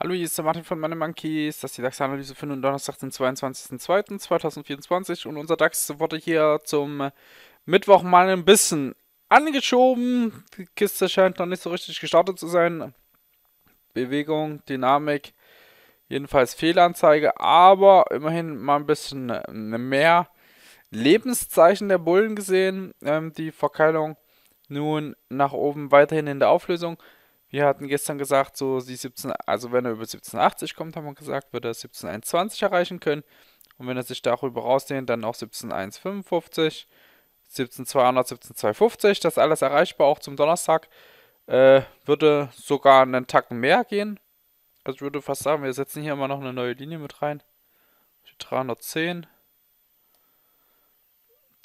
Hallo, hier ist der Martin von Meine Monkeys. Das ist die DAX-Analyse für den Donnerstag, den 22.02.2024. Und unser DAX wurde hier zum Mittwoch mal ein bisschen angeschoben. Die Kiste scheint noch nicht so richtig gestartet zu sein. Bewegung, Dynamik, jedenfalls Fehlanzeige, aber immerhin mal ein bisschen mehr. Lebenszeichen der Bullen gesehen. Ähm, die Verkeilung nun nach oben weiterhin in der Auflösung. Wir hatten gestern gesagt, so die 17, also wenn er über 1780 kommt, haben wir gesagt, wird er 1721 erreichen können. Und wenn er sich darüber rausdehnt, dann auch 17155, 17200, 17250. Das alles erreichbar, auch zum Donnerstag. Äh, würde sogar einen Tacken mehr gehen. Also ich würde fast sagen, wir setzen hier immer noch eine neue Linie mit rein. 310,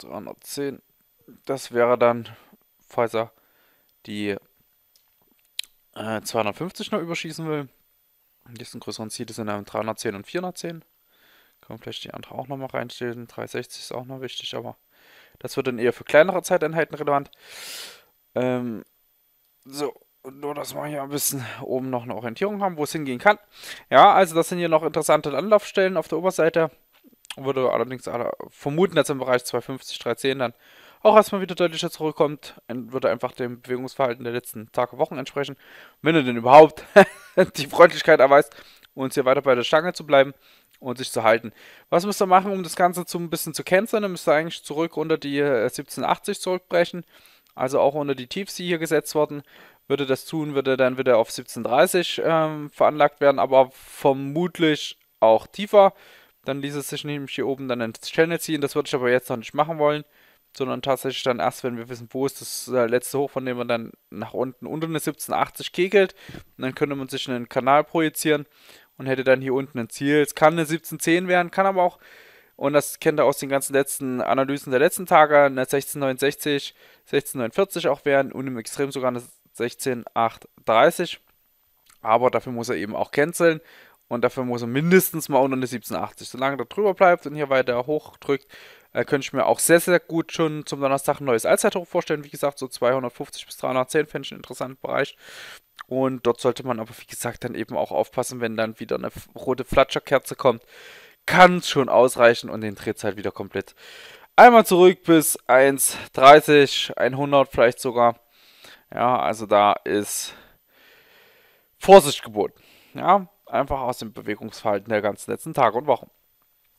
310. Das wäre dann, falls er die äh, 250 noch überschießen will. Die sind größeren Ziele sind dann 310 und 410. Können vielleicht die andere auch nochmal reinstellen. 360 ist auch noch wichtig, aber das wird dann eher für kleinere Zeiteinheiten relevant. Ähm, so, nur dass wir hier ein bisschen oben noch eine Orientierung haben, wo es hingehen kann. Ja, also das sind hier noch interessante Anlaufstellen auf der Oberseite. Würde allerdings vermuten, dass im Bereich 250, 310 dann auch erstmal wieder deutlicher zurückkommt. Würde einfach dem Bewegungsverhalten der letzten Tage, Wochen entsprechen. Wenn er denn überhaupt die Freundlichkeit erweist, uns hier weiter bei der Stange zu bleiben und sich zu halten. Was müsst ihr machen, um das Ganze zu ein bisschen zu canceln? Dann müsst ihr eigentlich zurück unter die 1780 äh, zurückbrechen. Also auch unter die Tiefs, die hier gesetzt wurden. Würde das tun, würde dann wieder auf 1730 ähm, veranlagt werden, aber vermutlich auch tiefer. Dann ließ es sich nämlich hier oben dann ein Channel ziehen. Das würde ich aber jetzt noch nicht machen wollen, sondern tatsächlich dann erst, wenn wir wissen, wo ist das äh, letzte Hoch, von dem man dann nach unten unter eine 1780 kegelt. Und dann könnte man sich einen Kanal projizieren und hätte dann hier unten ein Ziel. Es kann eine 1710 werden, kann aber auch, und das kennt ihr aus den ganzen letzten Analysen der letzten Tage, eine 1669, 1649 auch werden und im Extrem sogar eine 16830. Aber dafür muss er eben auch canceln. Und dafür muss er mindestens mal unter eine 1780. Solange er drüber bleibt und hier weiter hochdrückt, äh, könnte ich mir auch sehr, sehr gut schon zum Donnerstag ein neues Allzeithoch vorstellen. Wie gesagt, so 250 bis 310 fände ich einen interessanten Bereich. Und dort sollte man aber, wie gesagt, dann eben auch aufpassen, wenn dann wieder eine rote Flatscherkerze kommt. Kann schon ausreichen und den dreht halt wieder komplett. Einmal zurück bis 1,30, 100 vielleicht sogar. Ja, also da ist Vorsicht geboten. Ja, einfach aus dem Bewegungsverhalten der ganzen letzten Tage und Wochen.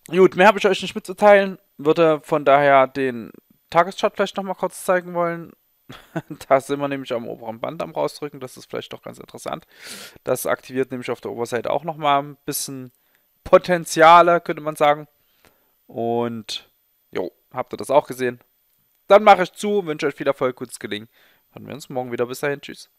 Gut, mehr habe ich euch nicht mitzuteilen. Würde von daher den Tageschart vielleicht nochmal kurz zeigen wollen. da sind wir nämlich am oberen Band am rausdrücken. Das ist vielleicht doch ganz interessant. Das aktiviert nämlich auf der Oberseite auch nochmal ein bisschen Potenziale, könnte man sagen. Und jo, habt ihr das auch gesehen? Dann mache ich zu, wünsche euch viel Erfolg, gutes Gelingen. Hören wir uns morgen wieder. Bis dahin, tschüss.